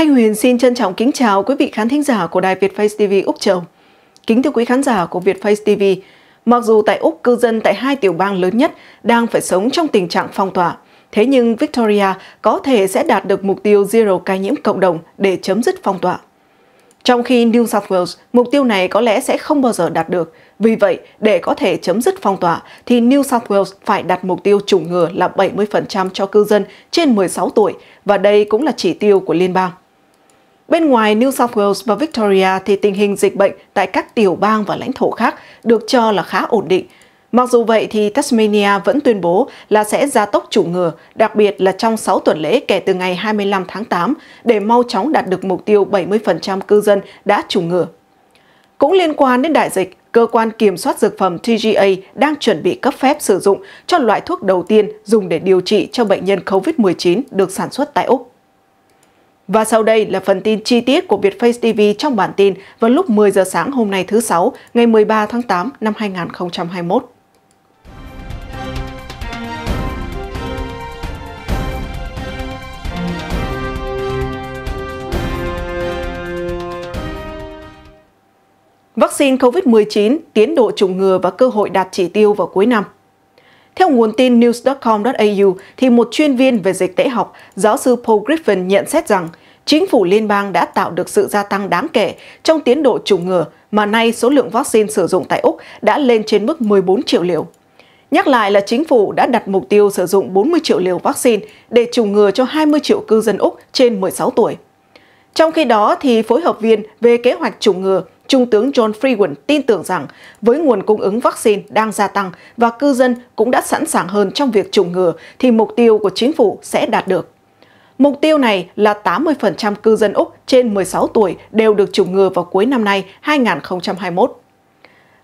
Thanh Huyền xin trân trọng kính chào quý vị khán thính giả của đài Việt Face TV Úc Châu. Kính thưa quý khán giả của Việt Face TV, mặc dù tại Úc cư dân tại hai tiểu bang lớn nhất đang phải sống trong tình trạng phong tỏa, thế nhưng Victoria có thể sẽ đạt được mục tiêu zero ca nhiễm cộng đồng để chấm dứt phong tỏa. Trong khi New South Wales, mục tiêu này có lẽ sẽ không bao giờ đạt được. Vì vậy, để có thể chấm dứt phong tỏa, thì New South Wales phải đặt mục tiêu chủng ngừa là 70% cho cư dân trên 16 tuổi, và đây cũng là chỉ tiêu của liên bang. Bên ngoài New South Wales và Victoria thì tình hình dịch bệnh tại các tiểu bang và lãnh thổ khác được cho là khá ổn định. Mặc dù vậy thì Tasmania vẫn tuyên bố là sẽ gia tốc chủng ngừa, đặc biệt là trong 6 tuần lễ kể từ ngày 25 tháng 8 để mau chóng đạt được mục tiêu 70% cư dân đã chủng ngừa. Cũng liên quan đến đại dịch, cơ quan kiểm soát dược phẩm TGA đang chuẩn bị cấp phép sử dụng cho loại thuốc đầu tiên dùng để điều trị cho bệnh nhân COVID-19 được sản xuất tại Úc. Và sau đây là phần tin chi tiết của Vietface TV trong bản tin vào lúc 10 giờ sáng hôm nay thứ Sáu, ngày 13 tháng 8 năm 2021. Vaccine COVID-19, tiến độ chủng ngừa và cơ hội đạt chỉ tiêu vào cuối năm – theo nguồn tin news.com.au, thì một chuyên viên về dịch tễ học, giáo sư Paul Griffin nhận xét rằng chính phủ liên bang đã tạo được sự gia tăng đáng kể trong tiến độ chủng ngừa mà nay số lượng vaccine sử dụng tại Úc đã lên trên mức 14 triệu liều. Nhắc lại là chính phủ đã đặt mục tiêu sử dụng 40 triệu liều vaccine để chủng ngừa cho 20 triệu cư dân Úc trên 16 tuổi. Trong khi đó, thì phối hợp viên về kế hoạch chủng ngừa Trung tướng John Freeman tin tưởng rằng với nguồn cung ứng vaccine đang gia tăng và cư dân cũng đã sẵn sàng hơn trong việc chủng ngừa thì mục tiêu của chính phủ sẽ đạt được. Mục tiêu này là 80% cư dân Úc trên 16 tuổi đều được chủng ngừa vào cuối năm nay 2021.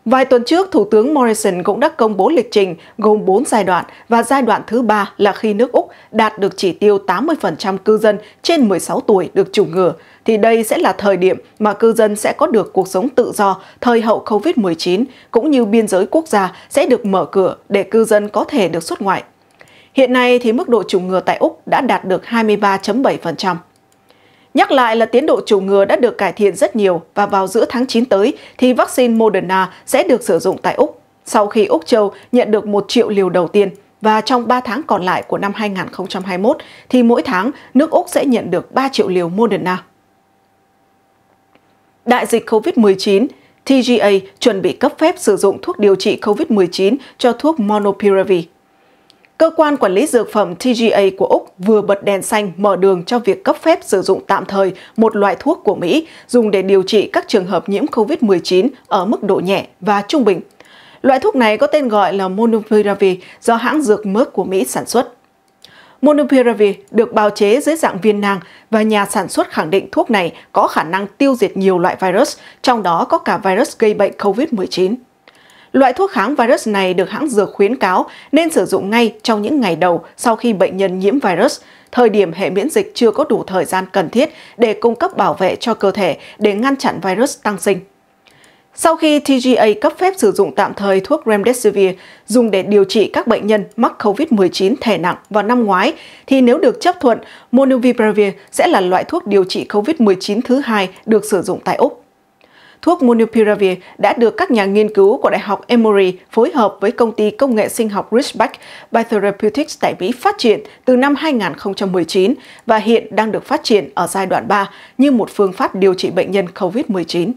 Vài tuần trước, Thủ tướng Morrison cũng đã công bố lịch trình gồm 4 giai đoạn và giai đoạn thứ ba là khi nước Úc đạt được chỉ tiêu 80% cư dân trên 16 tuổi được chủng ngừa, thì đây sẽ là thời điểm mà cư dân sẽ có được cuộc sống tự do thời hậu COVID-19, cũng như biên giới quốc gia sẽ được mở cửa để cư dân có thể được xuất ngoại. Hiện nay thì mức độ chủng ngừa tại Úc đã đạt được 23.7%. Nhắc lại là tiến độ chủng ngừa đã được cải thiện rất nhiều và vào giữa tháng 9 tới thì vaccine Moderna sẽ được sử dụng tại Úc sau khi Úc Châu nhận được 1 triệu liều đầu tiên và trong 3 tháng còn lại của năm 2021 thì mỗi tháng nước Úc sẽ nhận được 3 triệu liều Moderna. Đại dịch COVID-19 TGA chuẩn bị cấp phép sử dụng thuốc điều trị COVID-19 cho thuốc Monopiravir. Cơ quan quản lý dược phẩm TGA của Úc vừa bật đèn xanh mở đường cho việc cấp phép sử dụng tạm thời một loại thuốc của Mỹ dùng để điều trị các trường hợp nhiễm COVID-19 ở mức độ nhẹ và trung bình. Loại thuốc này có tên gọi là Monopiravir do hãng dược Merck của Mỹ sản xuất. Monopiravir được bào chế dưới dạng viên nang và nhà sản xuất khẳng định thuốc này có khả năng tiêu diệt nhiều loại virus, trong đó có cả virus gây bệnh COVID-19. Loại thuốc kháng virus này được hãng dược khuyến cáo nên sử dụng ngay trong những ngày đầu sau khi bệnh nhân nhiễm virus, thời điểm hệ miễn dịch chưa có đủ thời gian cần thiết để cung cấp bảo vệ cho cơ thể để ngăn chặn virus tăng sinh. Sau khi TGA cấp phép sử dụng tạm thời thuốc Remdesivir dùng để điều trị các bệnh nhân mắc COVID-19 thể nặng vào năm ngoái, thì nếu được chấp thuận, Monovipravir sẽ là loại thuốc điều trị COVID-19 thứ hai được sử dụng tại Úc thuốc Monopiravir đã được các nhà nghiên cứu của Đại học Emory phối hợp với công ty công nghệ sinh học Ridgeback Biotherapeutics tại Mỹ phát triển từ năm 2019 và hiện đang được phát triển ở giai đoạn 3 như một phương pháp điều trị bệnh nhân COVID-19.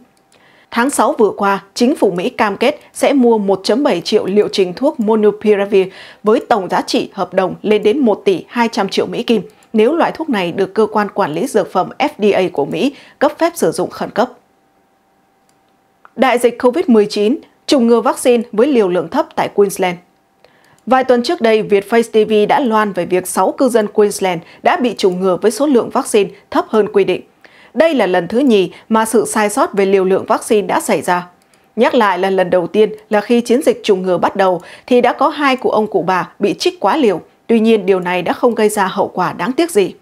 Tháng 6 vừa qua, chính phủ Mỹ cam kết sẽ mua 1.7 triệu liệu trình thuốc Monopiravir với tổng giá trị hợp đồng lên đến 1 tỷ 200 triệu Mỹ Kim nếu loại thuốc này được cơ quan quản lý dược phẩm FDA của Mỹ cấp phép sử dụng khẩn cấp đại dịch COVID-19, chủng ngừa vaccine với liều lượng thấp tại Queensland. Vài tuần trước đây, Việt Face TV đã loan về việc 6 cư dân Queensland đã bị chủng ngừa với số lượng vaccine thấp hơn quy định. Đây là lần thứ nhì mà sự sai sót về liều lượng vaccine đã xảy ra. Nhắc lại là lần đầu tiên là khi chiến dịch chủng ngừa bắt đầu thì đã có hai cụ ông cụ bà bị trích quá liều, tuy nhiên điều này đã không gây ra hậu quả đáng tiếc gì.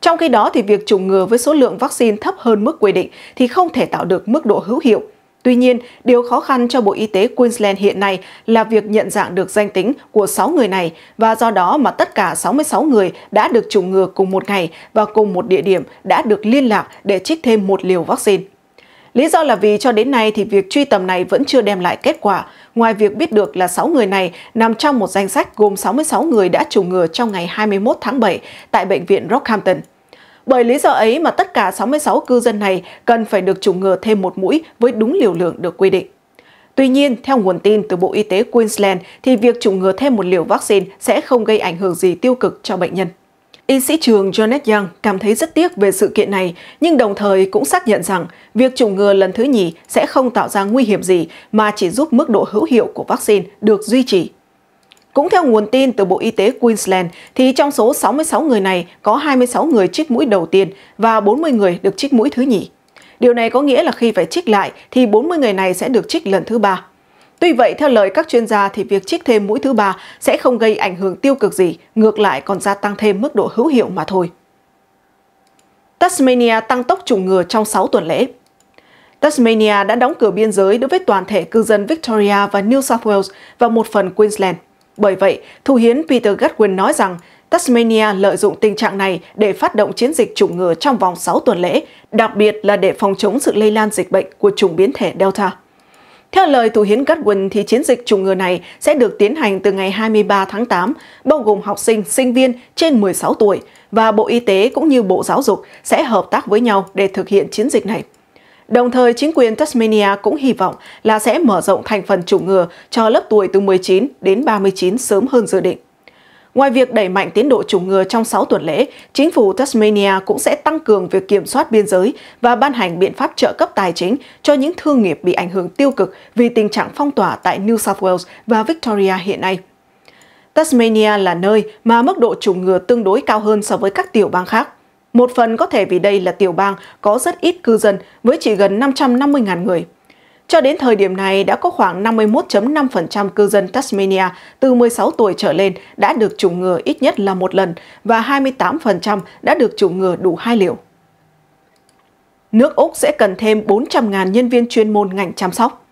Trong khi đó thì việc chủng ngừa với số lượng vaccine thấp hơn mức quy định thì không thể tạo được mức độ hữu hiệu – Tuy nhiên, điều khó khăn cho Bộ Y tế Queensland hiện nay là việc nhận dạng được danh tính của 6 người này và do đó mà tất cả 66 người đã được chủng ngừa cùng một ngày và cùng một địa điểm đã được liên lạc để trích thêm một liều vaccine. Lý do là vì cho đến nay thì việc truy tầm này vẫn chưa đem lại kết quả, ngoài việc biết được là 6 người này nằm trong một danh sách gồm 66 người đã chủng ngừa trong ngày 21 tháng 7 tại Bệnh viện Rockhampton. Bởi lý do ấy mà tất cả 66 cư dân này cần phải được chủng ngừa thêm một mũi với đúng liều lượng được quy định. Tuy nhiên, theo nguồn tin từ Bộ Y tế Queensland thì việc chủng ngừa thêm một liều vaccine sẽ không gây ảnh hưởng gì tiêu cực cho bệnh nhân. Y sĩ trường Janet Young cảm thấy rất tiếc về sự kiện này, nhưng đồng thời cũng xác nhận rằng việc chủng ngừa lần thứ nhì sẽ không tạo ra nguy hiểm gì mà chỉ giúp mức độ hữu hiệu của vaccine được duy trì. Cũng theo nguồn tin từ Bộ Y tế Queensland, thì trong số 66 người này có 26 người chích mũi đầu tiên và 40 người được chích mũi thứ nhì. Điều này có nghĩa là khi phải chích lại thì 40 người này sẽ được chích lần thứ ba. Tuy vậy, theo lời các chuyên gia thì việc chích thêm mũi thứ ba sẽ không gây ảnh hưởng tiêu cực gì, ngược lại còn gia tăng thêm mức độ hữu hiệu mà thôi. Tasmania tăng tốc chủng ngừa trong 6 tuần lễ Tasmania đã đóng cửa biên giới đối với toàn thể cư dân Victoria và New South Wales và một phần Queensland. Bởi vậy, Thủ hiến Peter Godwin nói rằng Tasmania lợi dụng tình trạng này để phát động chiến dịch chủng ngừa trong vòng 6 tuần lễ, đặc biệt là để phòng chống sự lây lan dịch bệnh của chủng biến thể Delta. Theo lời Thủ hiến Godwin thì chiến dịch chủng ngừa này sẽ được tiến hành từ ngày 23 tháng 8, bao gồm học sinh, sinh viên trên 16 tuổi và Bộ Y tế cũng như Bộ Giáo dục sẽ hợp tác với nhau để thực hiện chiến dịch này. Đồng thời, chính quyền Tasmania cũng hy vọng là sẽ mở rộng thành phần chủng ngừa cho lớp tuổi từ 19 đến 39 sớm hơn dự định. Ngoài việc đẩy mạnh tiến độ chủng ngừa trong 6 tuần lễ, chính phủ Tasmania cũng sẽ tăng cường việc kiểm soát biên giới và ban hành biện pháp trợ cấp tài chính cho những thương nghiệp bị ảnh hưởng tiêu cực vì tình trạng phong tỏa tại New South Wales và Victoria hiện nay. Tasmania là nơi mà mức độ chủng ngừa tương đối cao hơn so với các tiểu bang khác. Một phần có thể vì đây là tiểu bang có rất ít cư dân với chỉ gần 550.000 người. Cho đến thời điểm này, đã có khoảng 51.5% cư dân Tasmania từ 16 tuổi trở lên đã được chủng ngừa ít nhất là một lần và 28% đã được chủng ngừa đủ hai liều. Nước Úc sẽ cần thêm 400.000 nhân viên chuyên môn ngành chăm sóc.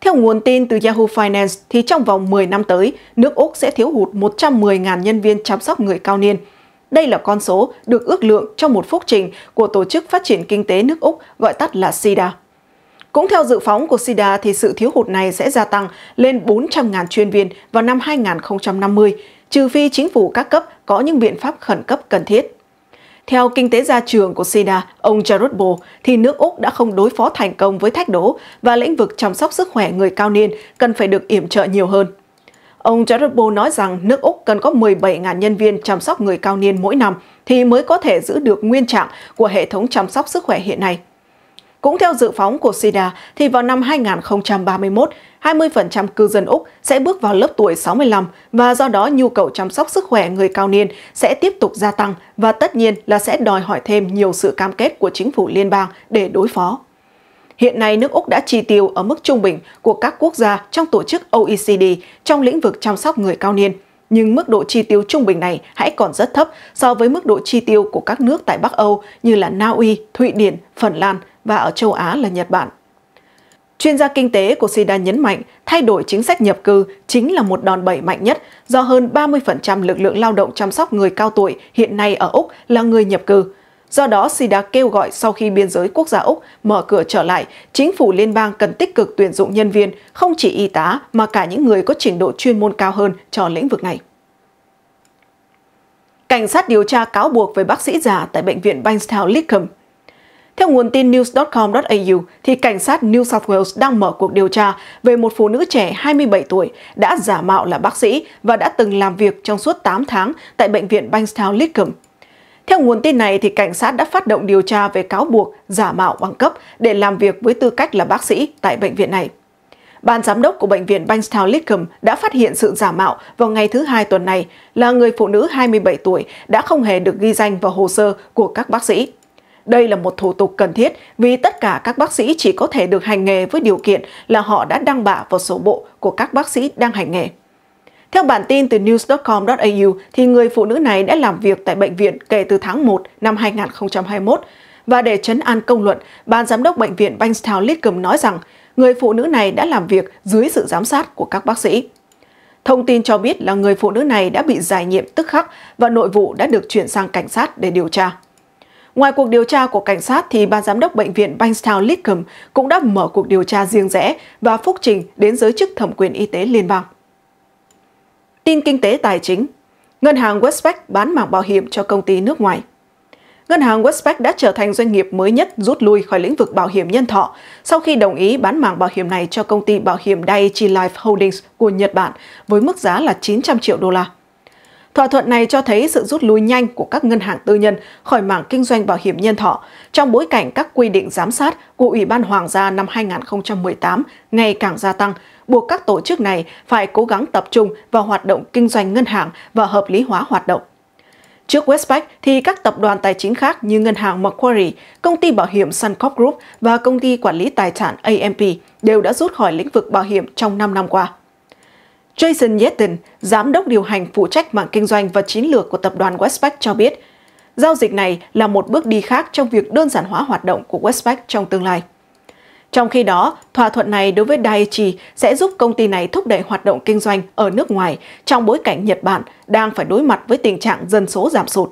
Theo nguồn tin từ Yahoo Finance, thì trong vòng 10 năm tới, nước Úc sẽ thiếu hụt 110.000 nhân viên chăm sóc người cao niên – đây là con số được ước lượng trong một phúc trình của Tổ chức Phát triển Kinh tế nước Úc gọi tắt là SIDA. Cũng theo dự phóng của SIDA thì sự thiếu hụt này sẽ gia tăng lên 400.000 chuyên viên vào năm 2050, trừ phi chính phủ các cấp có những biện pháp khẩn cấp cần thiết. Theo kinh tế gia trường của SIDA, ông Jared Bo, thì nước Úc đã không đối phó thành công với thách đố và lĩnh vực chăm sóc sức khỏe người cao niên cần phải được yểm trợ nhiều hơn. Ông Jared Bowl nói rằng nước Úc cần có 17.000 nhân viên chăm sóc người cao niên mỗi năm thì mới có thể giữ được nguyên trạng của hệ thống chăm sóc sức khỏe hiện nay. Cũng theo dự phóng của SIDA, thì vào năm 2031, 20% cư dân Úc sẽ bước vào lớp tuổi 65 và do đó nhu cầu chăm sóc sức khỏe người cao niên sẽ tiếp tục gia tăng và tất nhiên là sẽ đòi hỏi thêm nhiều sự cam kết của chính phủ liên bang để đối phó. Hiện nay, nước Úc đã chi tiêu ở mức trung bình của các quốc gia trong tổ chức OECD trong lĩnh vực chăm sóc người cao niên. Nhưng mức độ chi tiêu trung bình này hãy còn rất thấp so với mức độ chi tiêu của các nước tại Bắc Âu như là Na Uy, Thụy Điển, Phần Lan và ở châu Á là Nhật Bản. Chuyên gia kinh tế của SIDA nhấn mạnh thay đổi chính sách nhập cư chính là một đòn bẩy mạnh nhất do hơn 30% lực lượng lao động chăm sóc người cao tuổi hiện nay ở Úc là người nhập cư. Do đó, SIDA kêu gọi sau khi biên giới quốc gia Úc mở cửa trở lại, chính phủ liên bang cần tích cực tuyển dụng nhân viên, không chỉ y tá mà cả những người có trình độ chuyên môn cao hơn cho lĩnh vực này. Cảnh sát điều tra cáo buộc về bác sĩ già tại bệnh viện Bankstown Lickham. Theo nguồn tin news.com.au, thì cảnh sát New South Wales đang mở cuộc điều tra về một phụ nữ trẻ 27 tuổi đã giả mạo là bác sĩ và đã từng làm việc trong suốt 8 tháng tại bệnh viện Bankstown Lickham. Theo nguồn tin này, thì cảnh sát đã phát động điều tra về cáo buộc giả mạo bằng cấp để làm việc với tư cách là bác sĩ tại bệnh viện này. Ban giám đốc của bệnh viện Bankstown Lickham đã phát hiện sự giả mạo vào ngày thứ hai tuần này là người phụ nữ 27 tuổi đã không hề được ghi danh vào hồ sơ của các bác sĩ. Đây là một thủ tục cần thiết vì tất cả các bác sĩ chỉ có thể được hành nghề với điều kiện là họ đã đăng bạ vào sổ bộ của các bác sĩ đang hành nghề. Theo bản tin từ news.com.au, thì người phụ nữ này đã làm việc tại bệnh viện kể từ tháng 1 năm 2021. Và để chấn an công luận, ban giám đốc bệnh viện Bankstown Lidcombe nói rằng người phụ nữ này đã làm việc dưới sự giám sát của các bác sĩ. Thông tin cho biết là người phụ nữ này đã bị giải nhiệm tức khắc và nội vụ đã được chuyển sang cảnh sát để điều tra. Ngoài cuộc điều tra của cảnh sát thì ban giám đốc bệnh viện Bankstown Lidcombe cũng đã mở cuộc điều tra riêng rẽ và phúc trình đến giới chức thẩm quyền y tế liên bang. Tin kinh tế tài chính Ngân hàng Westpac bán mảng bảo hiểm cho công ty nước ngoài Ngân hàng Westpac đã trở thành doanh nghiệp mới nhất rút lui khỏi lĩnh vực bảo hiểm nhân thọ sau khi đồng ý bán mảng bảo hiểm này cho công ty bảo hiểm Daiichi Life Holdings của Nhật Bản với mức giá là 900 triệu đô la. Thỏa thuận này cho thấy sự rút lui nhanh của các ngân hàng tư nhân khỏi mảng kinh doanh bảo hiểm nhân thọ trong bối cảnh các quy định giám sát của Ủy ban Hoàng gia năm 2018 ngày càng gia tăng buộc các tổ chức này phải cố gắng tập trung vào hoạt động kinh doanh ngân hàng và hợp lý hóa hoạt động. Trước Westpac thì các tập đoàn tài chính khác như ngân hàng Macquarie, công ty bảo hiểm Suncorp Group và công ty quản lý tài sản AMP đều đã rút khỏi lĩnh vực bảo hiểm trong 5 năm qua. Jason Yetin, giám đốc điều hành phụ trách mạng kinh doanh và chiến lược của tập đoàn Westpac cho biết, giao dịch này là một bước đi khác trong việc đơn giản hóa hoạt động của Westpac trong tương lai. Trong khi đó, thỏa thuận này đối với Daiichi sẽ giúp công ty này thúc đẩy hoạt động kinh doanh ở nước ngoài trong bối cảnh Nhật Bản đang phải đối mặt với tình trạng dân số giảm sụt.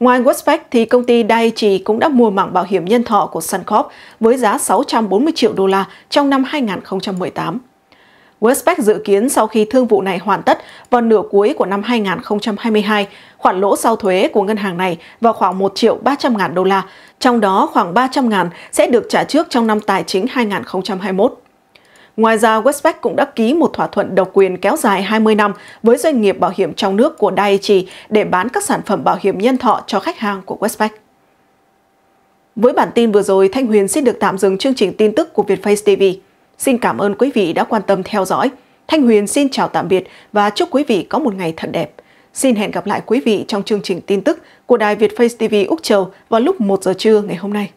Ngoài Westpac thì công ty Daiichi cũng đã mua mạng bảo hiểm nhân thọ của Suncorp với giá 640 triệu đô la trong năm 2018. Westpac dự kiến sau khi thương vụ này hoàn tất vào nửa cuối của năm 2022, khoản lỗ sau thuế của ngân hàng này vào khoảng 1 triệu 300 ngàn đô la, trong đó khoảng 300 ngàn sẽ được trả trước trong năm tài chính 2021. Ngoài ra, Westpac cũng đã ký một thỏa thuận độc quyền kéo dài 20 năm với doanh nghiệp bảo hiểm trong nước của Daiichi để bán các sản phẩm bảo hiểm nhân thọ cho khách hàng của Westpac. Với bản tin vừa rồi, Thanh Huyền xin được tạm dừng chương trình tin tức của Vietface TV. Xin cảm ơn quý vị đã quan tâm theo dõi. Thanh Huyền xin chào tạm biệt và chúc quý vị có một ngày thật đẹp. Xin hẹn gặp lại quý vị trong chương trình tin tức của Đài Việt Face TV Úc Châu vào lúc 1 giờ trưa ngày hôm nay.